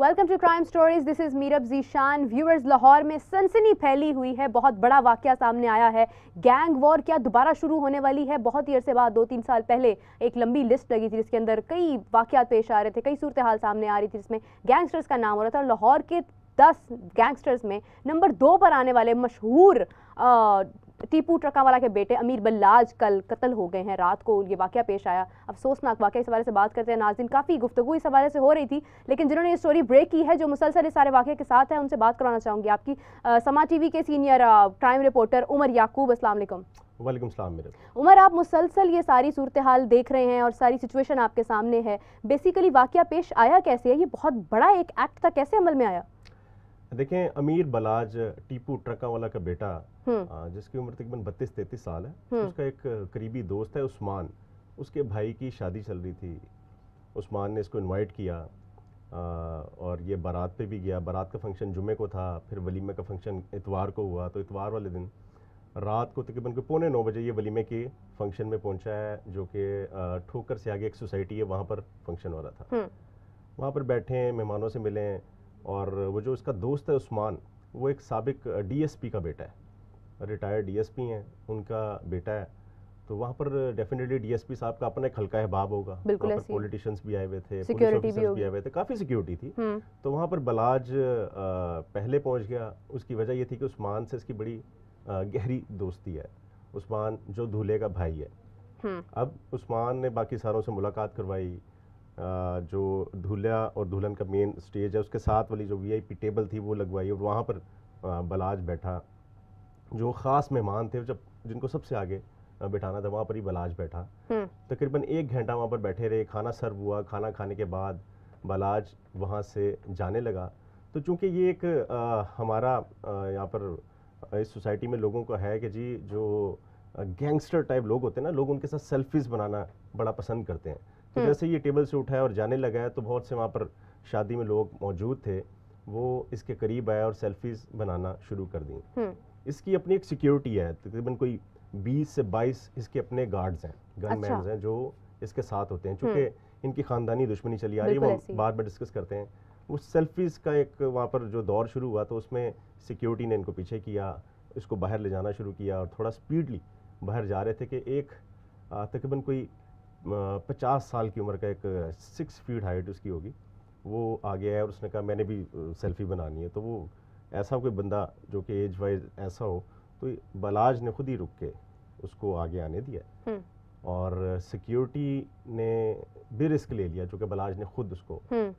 Welcome to crime stories this is Meerab Zeeshan viewers Lahore में सनसनी फैली हुई है बहुत बड़ा वाक्य सामने आया है गैंग वॉर क्या दोबारा शुरू होने वाली है बहुत ही अरसे बाद दो तीन साल पहले एक लंबी लिस्ट लगी थी जिसके अंदर कई वाक़ात पेश आ रहे थे कई सूरत हाल सामने आ रही थी जिसमें गैंगस्टर्स का नाम हो रहा था और लाहौर के दस गैंगस्टर्स में नंबर दो पर आने वाले मशहूर टीपू वाला के बेटे अमीर बल्लाज कल कत्ल हो गए हैं रात को ये वाक़ पेश आया अफसोसनाक वाक़ इस हवाले से बात करते हैं नाजिन काफ़ी गुफ्तु इस हवाले से हो रही थी लेकिन जिन्होंने ये स्टोरी ब्रेक की है जो मुसलसल इस सारे वाक़े के साथ है उनसे बात कराना चाहूँगी आपकी समा टी के senior crime reporter Umar Yaqoob असल उमर आप मुसलसल ये सारी सूरत हाल देख रहे हैं और सारी सिचुएशन आपके सामने है बेसिकली वाक़ पेश आया कैसे है ये बहुत बड़ा एक एक्ट था कैसे अमल में आया देखें अमीर बलाज टीपू ट्रका वाला का बेटा हम्म। जिसकी उम्र तकरीबन बत्तीस तैतीस साल है हम्म। उसका एक करीबी दोस्त है उस्मान उसके भाई की शादी चल रही थी उस्मान ने इसको इनवाइट किया आ, और ये बारात पे भी गया बारात का फंक्शन जुमे को था फिर वलीमे का फंक्शन इतवार को हुआ तो इतवार वाले दिन रात को तकरीबन कोई पौने नौ बजे ये वलीमे के फंक्शन में पहुंचा है जो कि ठोकर से आगे एक सोसाइटी है वहाँ पर फंक्शन हो रहा था हम्म। वहाँ पर बैठे मेहमानों से मिले और वो जो उसका दोस्त है उस्मान वो एक सबक डी का बेटा है रिटायर्ड डीएसपी हैं उनका बेटा है तो वहाँ पर डेफिनेटली डीएसपी साहब का अपना एक हल्का अहबाब होगा पर पॉलिटिशियंस भी आए हुए थे सिक्योरिटी भी, भी आए हुए थे काफ़ी सिक्योरिटी थी हम्म। तो वहाँ पर बलाज पहले पहुँच गया उसकी वजह ये थी कि उस्मान से इसकी बड़ी गहरी दोस्ती है उस्मान जो दूल्हे का भाई है हम्म। अब उस्मान ने बाकी सारों से मुलाकात करवाई जो धूल्हा और दुल्हन का मेन स्टेज है उसके साथ वाली जो वीआईपी टेबल थी वो लगवाई और वहाँ पर बलाज बैठा जो ख़ास मेहमान थे जब जिनको सबसे आगे बैठाना था वहाँ पर ही बलाज बैठा हम्म। तकरीबन एक घंटा वहाँ पर बैठे रहे खाना सर्व हुआ खाना खाने के बाद बलाज वहाँ से जाने लगा तो चूँकि ये एक आ, हमारा यहाँ पर इस सोसाइटी में लोगों का है कि जी जो गैंगस्टर टाइप लोग होते हैं ना लोग उनके साथ सेल्फीज़ बनाना बड़ा पसंद करते हैं तो हम्म। जैसे ये टेबल से उठाया और जाने लगा है तो बहुत से वहाँ पर शादी में लोग मौजूद थे वो इसके करीब आया और सेल्फीज़ बनाना शुरू कर दी इसकी अपनी एक सिक्योरिटी है तकरीबन कोई 20 से 22 इसके अपने गार्ड्स हैं गनमैन अच्छा। हैं जो इसके साथ होते हैं हम्म। चूँकि इनकी खानदानी दुश्मनी चली आ रही है वो बार बार डिस्कस करते हैं उस सेल्फीज़ का एक वहाँ पर जो दौर शुरू हुआ तो उसमें सिक्योरिटी ने इनको पीछे किया इसको बाहर ले जाना शुरू किया और थोड़ा स्पीडली बाहर जा रहे थे कि एक तकरीबन कोई पचास साल की उम्र का एक सिक्स फीट हाइट उसकी होगी वो आ गया है और उसने कहा मैंने भी सेल्फी बनानी है तो वो ऐसा कोई बंदा जो कि एज वाइज ऐसा हो तो बलाज ने खुद ही रुक के उसको आगे आने दिया हम्म। और सिक्योरिटी ने भी रिस्क ले लिया जो कि बलाज ने खुद उसको हम्म।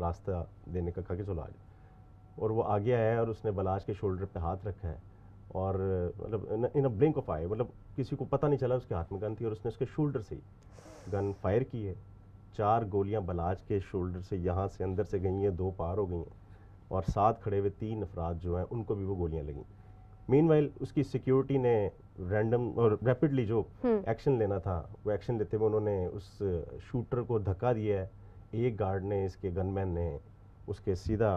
रास्ता देने का कहा कि चलो आज और वो आगे आया है और उसने बलाज के शोल्डर पे हाथ रखा है और मतलब इन अ ब्लिंक ऑफ आई मतलब किसी को पता नहीं चला उसके हाथ में गन थी और उसने उसके शोल्डर से ही गन फायर की है चार गोलियां बलाज के शोल्डर से यहाँ से अंदर से गई हैं दो पार हो गई हैं और साथ खड़े हुए तीन अफराद जो हैं उनको भी वो गोलियाँ लगी मीन उसकी सिक्योरिटी ने रैंडम और रैपिडली जो एक्शन हम्म। लेना था वो एक्शन लेते हुए उन्होंने उस शूटर को धक्का दिया है एक गार्ड ने इसके गनमैन ने उसके सीधा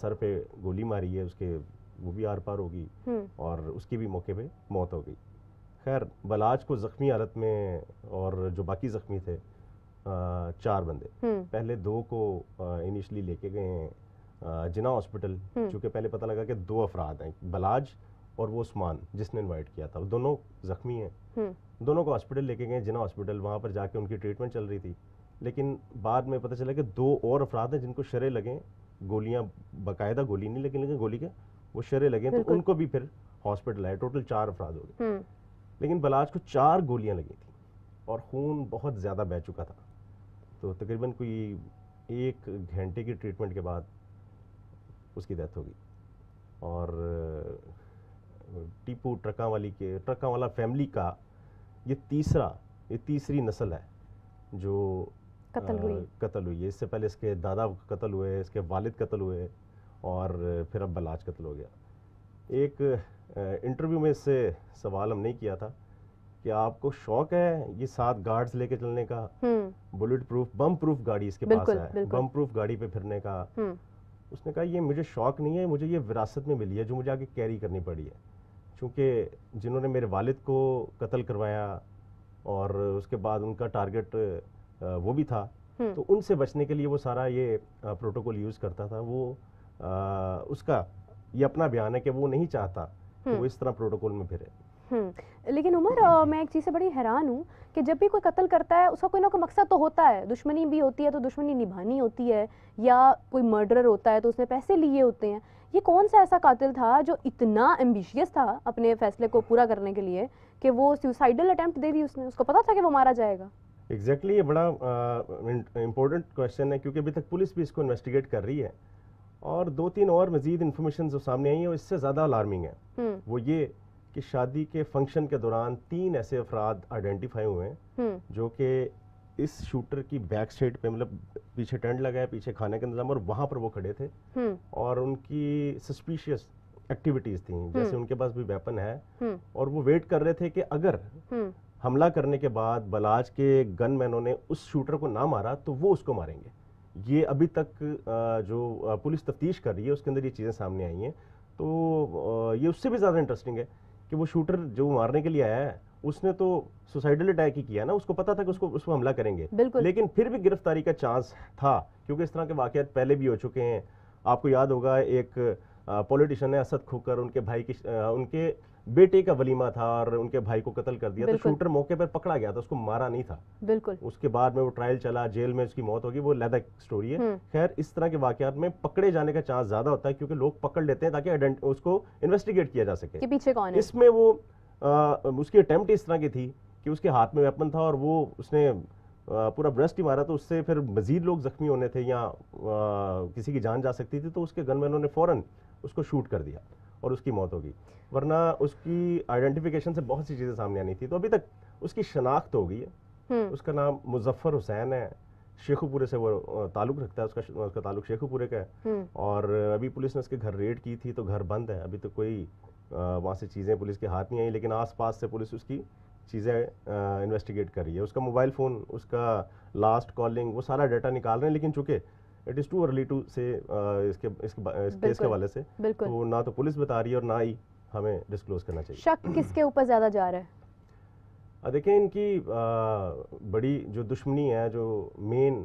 सर पे गोली मारी है उसके वो भी आर पार होगी हम्म। और उसकी भी मौके पे मौत हो गई खैर बलाज को ज़ख्मी हालत में और जो बाकी ज़ख्मी थे आ, चार बंदे हम्म। पहले दो को इनिशली लेके गए हैं जिना हॉस्पिटल हम्म। चूँकि पहले पता लगा कि दो अफराद हैं बलाज और वो उस्मान जिसने इनवाइट किया था दोनों जख्मी हैं हम्म। दोनों को हॉस्पिटल लेके गए जिना हॉस्पिटल वहाँ पर जाके उनकी ट्रीटमेंट चल रही थी लेकिन बाद में पता चला कि दो और अफराद हैं जिनको शरे लगे गोलियाँ बाकायदा गोली नहीं लेकिन लेकिन गोली के वो शरे लगे तो उनको भी फिर हॉस्पिटल आए टोटल चार अफराद हो गए हम्म। लेकिन बलाज को चार गोलियाँ लगी थी और खून बहुत ज़्यादा बह चुका था तो तकरीबन कोई एक घंटे की ट्रीटमेंट के बाद उसकी डेथ होगी और टीपू ट्रका वाली के ट्रका वाला फैमिली का ये तीसरा ये तीसरी नस्ल है जो कत्ल हुई कत्ल हुई है इससे पहले इसके दादा कत्ल हुए इसके वालिद कत्ल हुए और फिर अब बलाज कत्ल हो गया एक इंटरव्यू में इससे सवाल हमने किया था कि आपको शौक है ये सात गार्ड्स लेके चलने का बुलेट प्रूफ बम प्रूफ गाड़ी इसके पास है बम प्रूफ गाड़ी पे फिरने का हम्म। उसने कहा ये मुझे शौक़ नहीं है मुझे ये विरासत में मिली है जो मुझे आगे कैरी करनी पड़ी है चूँकि जिन्होंने मेरे वालिद को कत्ल करवाया और उसके बाद उनका टारगेट वो भी था हम्म। तो उनसे बचने के लिए वो सारा ये प्रोटोकॉल यूज़ करता था वो आ, उसका ये अपना बयान है कि वो नहीं चाहता कि हम्म। वो इस तरह प्रोटोकॉल में फिरे हम्म, लेकिन उमर आ, मैं एक चीज़ से बड़ी हैरान हूँ कि जब भी कोई कत्ल करता है उसका कोई ना कोई मकसद तो होता है दुश्मनी भी होती है तो दुश्मनी निभानी होती है या कोई मर्डरर होता है तो उसने पैसे लिए होते हैं ये कौन सा ऐसा कातिल था जो इतना एम्बिशियस था अपने फैसले को पूरा करने के लिए कि वो सुसाइडल अटैम्प्ट दे दी उसने उसको पता था कि वो मारा जाएगा एग्जैक्टली exactly, ये बड़ा इम्पोर्टेंट क्वेश्चन है क्योंकि अभी तक पुलिस भी इसको इन्वेस्टिगेट कर रही है और दो तीन और मजीद इन्फॉर्मेशन जो सामने आई है इससे ज़्यादा अलार्मिंग है हम्म। वो ये कि शादी के फंक्शन के दौरान तीन ऐसे अफराद आइडेंटिफाई हुए हैं हम्म। जो कि इस शूटर की बैक साइड पे मतलब पीछे टेंट लगाया पीछे खाने का इंतजाम और वहाँ पर वो खड़े थे हम्म। और उनकी सस्पिशियस एक्टिविटीज थी जैसे उनके पास भी वेपन है हम्म। और वो वेट कर रहे थे कि अगर हमला करने के बाद बलाज के गनमैनों ने उस शूटर को ना मारा तो वो उसको मारेंगे ये अभी तक जो पुलिस तफ्तीश कर रही है उसके अंदर ये चीज़ें सामने आई हैं तो ये उससे भी ज़्यादा इंटरेस्टिंग है कि वो शूटर जो मारने के लिए आया है उसने तो सुसाइडल अटैक ही किया ना उसको पता था कि उसको उसको हमला करेंगे लेकिन फिर भी गिरफ्तारी का चांस था क्योंकि इस तरह के वाकत पहले भी हो चुके हैं आपको याद होगा एक पॉलिटिशियन है असद खोकर उनके भाई की उनके बेटे का वलीमा था और उनके भाई को कत्ल कर दिया तो शूटर मौके पर पकड़ा गया था उसको मारा नहीं था बिल्कुल उसके बाद में वो ट्रायल चला जेल में उसकी मौत होगी वो लैदा स्टोरी है हम्म। खैर इस तरह के वाकत में पकड़े जाने का चांस ज्यादा होता है क्योंकि लोग पकड़ लेते हैं ताकि उसको इन्वेस्टिगेट किया जा सके पीछे कौन है इसमें वो उसकी अटेम्प्ट इस तरह की थी कि उसके हाथ में वेपन था और वो उसने पूरा ब्रस्ट ही मारा तो उससे फिर मजीद लोग जख्मी होने थे या किसी की जान जा सकती थी तो उसके गनमैनों ने फ़ौरन उसको शूट कर दिया और उसकी मौत होगी वरना उसकी आइडेंटिफिकेशन से बहुत सी चीज़ें सामने आनी थी तो अभी तक उसकी शनाख्त हो गई है हम्म। उसका नाम मुजफ्फर हुसैन है शेखुपुरे से वो ताल्लुक रखता है उसका उसका ताल्लुक शेखुपुरे का है हम्म। और अभी पुलिस ने उसके घर रेड की थी तो घर बंद है अभी तो कोई वहाँ से चीज़ें पुलिस के हाथ नहीं आई लेकिन आसपास से पुलिस उसकी चीज़ें इन्वेस्टिगेट कर रही है उसका मोबाइल फ़ोन उसका लास्ट कॉलिंग वो सारा डाटा निकाल रहे हैं लेकिन चूँकि it is too early to say इसके इसके इस केस के हवाले से तो ना तो पुलिस बता रही है और ना ही हमें डिस्क्लोज करना चाहिए शक किसके ऊपर ज़्यादा जा रहा है देखिए इनकी आ, बड़ी जो दुश्मनी है जो मेन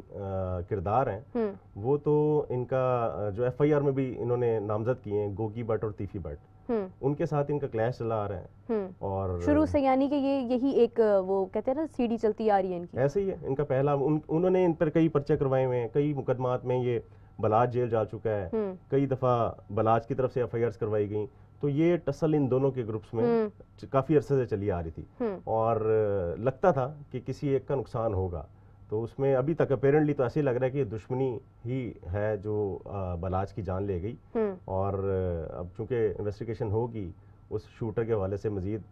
किरदार हैं हम्म। वो तो इनका जो एफआईआर में भी इन्होंने नामजद किए हैं गोगी भट्ट और तीफी भट्ट हम्म। उनके साथ इनका क्लैश चला आ रहा है हम्म। और शुरू से यानी कि ये यही एक वो कहते हैं ना सीढ़ी चलती आ रही है इनकी ऐसे ही है इनका पहला उन, उन्होंने इन पर कई पर्चे करवाए हुए हैं कई मुकदमात में ये बलाज जेल जा चुका है हम्म। कई दफ़ा बलाज की तरफ से एफ करवाई गई तो ये टसल इन दोनों के ग्रुप्स में काफ़ी अरसे से चली आ रही थी और लगता था कि किसी एक का नुकसान होगा तो उसमें अभी तक अपेरेंटली तो ऐसे लग रहा है कि दुश्मनी ही है जो बलाज की जान ले गई हम्म। और अब चूंकि इन्वेस्टिगेशन होगी उस शूटर के हवाले से मजीद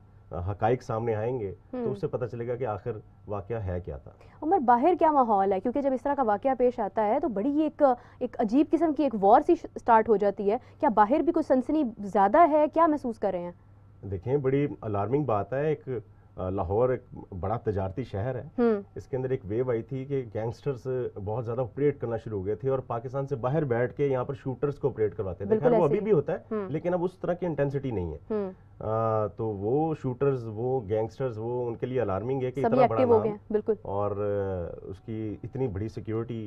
हकाइक सामने आएंगे तो हम्म। उससे पता चलेगा कि आखिर वाक्य है क्या था उमर बाहर क्या माहौल है क्योंकि जब इस तरह का वाक्य पेश आता है तो बड़ी एक एक अजीब किस्म की एक वॉर सी स्टार्ट हो जाती है क्या बाहर भी कुछ सनसनी ज़्यादा है क्या महसूस कर रहे हैं देखें बड़ी अलार्मिंग बात है एक लाहौर एक बड़ा तजारती शहर है हम्म। इसके अंदर एक वेव आई थी कि गैंगस्टर्स बहुत ज़्यादा ऑपरेट करना शुरू हो गए थे और पाकिस्तान से बाहर बैठ के यहाँ पर शूटर्स को ऑपरेट करवाते थे खैर वो अभी भी होता है हम्म। लेकिन अब उस तरह की इंटेंसिटी नहीं है हम्म। तो वो शूटर्स वो गैंगस्टर्स वो उनके लिए अलार्मिंग है कि इतना बड़ा नाम और उसकी इतनी बड़ी सिक्योरिटी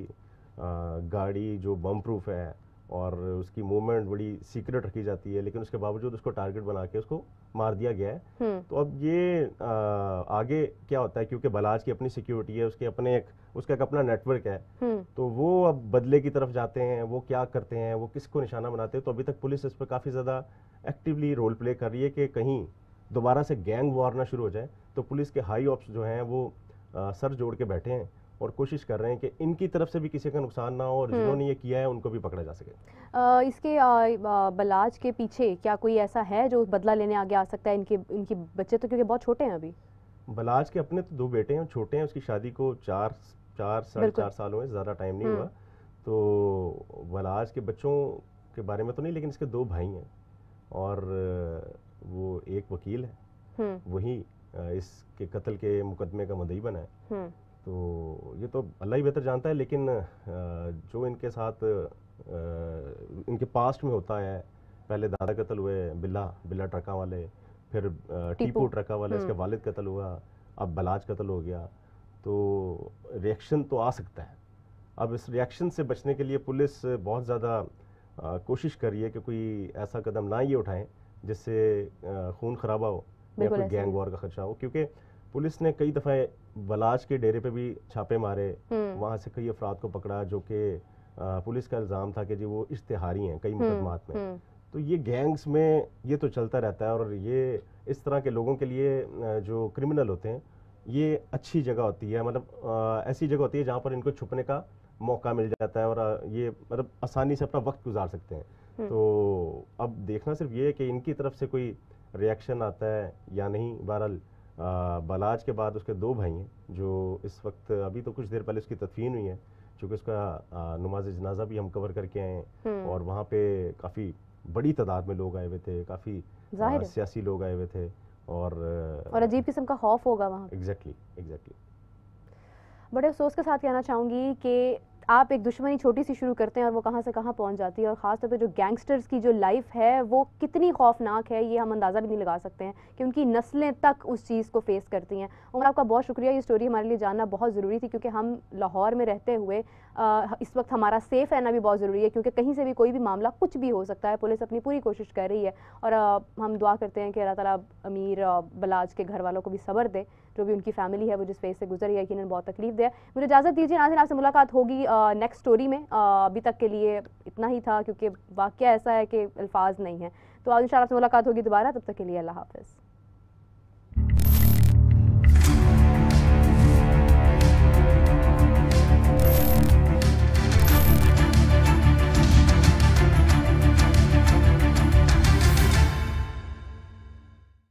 गाड़ी जो बम प्रूफ है और उसकी मूवमेंट बड़ी सीक्रेट रखी जाती है लेकिन उसके बावजूद उसको टारगेट बना के उसको मार दिया गया है हम्म। तो अब ये आ, आगे क्या होता है क्योंकि बलाज की अपनी सिक्योरिटी है उसके अपने एक उसका एक अपना नेटवर्क है हम्म। तो वो अब बदले की तरफ जाते हैं वो क्या करते हैं वो किसको निशाना बनाते हैं तो अभी तक पुलिस इस पर काफ़ी ज़्यादा एक्टिवली रोल प्ले कर रही है कि कहीं दोबारा से गैंग वारना शुरू हो जाए तो पुलिस के हाई ऑप्स जो हैं वो आ, सर जोड़ के बैठे हैं और कोशिश कर रहे हैं कि इनकी तरफ से भी किसी का नुकसान ना हो और जिन्होंने हम्म। ये किया है उनको भी पकड़ा जा सके इसके बलाज के पीछे क्या कोई ऐसा है जो बदला लेने आगे आ सकता है इनके इनके बच्चे तो क्योंकि बहुत छोटे हैं अभी बलाज के अपने तो दो बेटे हैं छोटे हैं उसकी शादी को चार चार साढ़े चार साल हुए ज़्यादा टाइम नहीं हुआ हम्म। तो बलाज के बच्चों के बारे में तो नहीं लेकिन इसके दो भाई हैं और वो एक वकील है हम्म। वही इसके कत्ल के मुकदमे का मदई बना है तो ये तो अल्लाह ही बेहतर जानता है लेकिन जो इनके साथ इनके पास्ट में होता है पहले दादा कत्ल हुए बिल्ला बिल्ला ट्रका वाले फिर टीपू ट्रका वाले इसके हम्म। वालिद कत्ल हुआ अब बलाज कत्ल हो गया तो रिएक्शन तो आ सकता है अब इस रिएक्शन से बचने के लिए पुलिस बहुत ज़्यादा कोशिश कर रही है कि कोई ऐसा कदम ना ये उठाएं जिससे खून खराबा हो या कोई गैंग वॉर का खर्चा हो क्योंकि पुलिस ने कई दफ़े बलाज के डेरे पे भी छापे मारे हम्म। वहाँ से कई अफराद को पकड़ा जो कि पुलिस का इल्ज़ाम था कि जी वो इश्तहारी हैं कई हम्म, मुकदमात में हम्म। तो ये गैंग्स में ये तो चलता रहता है और ये इस तरह के लोगों के लिए जो क्रिमिनल होते हैं ये अच्छी जगह होती है मतलब ऐसी जगह होती है जहाँ पर इनको छुपने का मौका मिल जाता है और ये मतलब आसानी से अपना वक्त गुजार सकते हैं तो अब देखना सिर्फ ये है कि इनकी तरफ से कोई रिएक्शन आता है या नहीं बहरहाल बलाज के बाद उसके दो भाई हैं जो इस वक्त अभी तो कुछ देर पहले उसकी तदफीन हुई है चूँकि उसका नमाज जनाजा भी हम कवर करके आए हैं हम्म। और वहाँ पे काफ़ी बड़ी तादाद में लोग आए हुए थे काफ़ी सियासी लोग आए हुए थे और और अजीब किस्म का खौफ होगा वहाँ एग्जैक्टली exactly, एग्जैक्टली बड़े अफसोस के साथ कहना चाहूँगी कि आप एक दुश्मनी छोटी सी शुरू करते हैं और वो कहाँ से कहाँ पहुँच जाती है और ख़ासतौर पर जो गैंगस्टर्स की जो लाइफ है वो कितनी खौफनाक है ये हम अंदाज़ा भी नहीं लगा सकते हैं कि उनकी नस्लें तक उस चीज़ को फेस करती हैं और आपका बहुत शुक्रिया ये स्टोरी हमारे लिए जानना बहुत ज़रूरी थी क्योंकि हम लाहौर में रहते हुए आ, इस वक्त हमारा सेफ़ रहना भी बहुत ज़रूरी है क्योंकि कहीं से भी कोई भी मामला कुछ भी हो सकता है पुलिस अपनी पूरी कोशिश कर रही है और हम दुआ करते हैं कि अल्लाह तला अमीर बलाज के घर वालों को भी सबर दे जो भी उनकी फैमिली है वो जिस फेज से गुजर है यकीन बहुत तकलीफ दे मुझे इजाज़त दीजिए आज आपसे मुलाकात होगी नेक्स्ट स्टोरी में अभी तक के लिए इतना ही था क्योंकि वाक्य ऐसा है कि अल्फाज नहीं है तो आज इन से मुलाकात होगी दोबारा तब तक के लिए अल्लाह हाफिज़